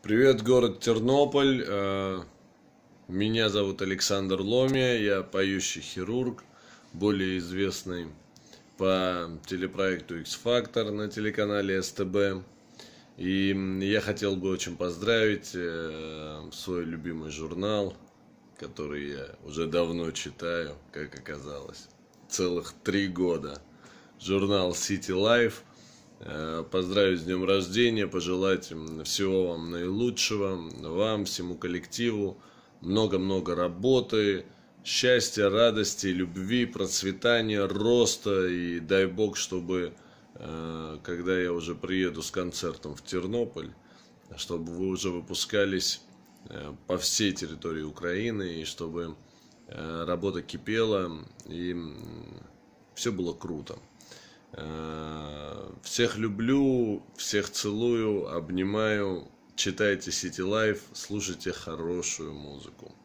Привет, город Тернополь. Э, меня зовут Александр Ломия, я поющий хирург, более известный по телепроекту X-Factor на телеканале СТБ. И я хотел бы очень поздравить э, свой любимый журнал, который я уже давно читаю, как оказалось, целых три года. Журнал City Life – Э, поздравить с днем рождения, пожелать всего вам наилучшего, вам, всему коллективу, много-много работы, счастья, радости, любви, процветания, роста и дай бог, чтобы э, когда я уже приеду с концертом в Тернополь, чтобы вы уже выпускались э, по всей территории Украины и чтобы работа кипела и все было круто. Всех люблю, всех целую, обнимаю. Читайте City Life, слушайте хорошую музыку.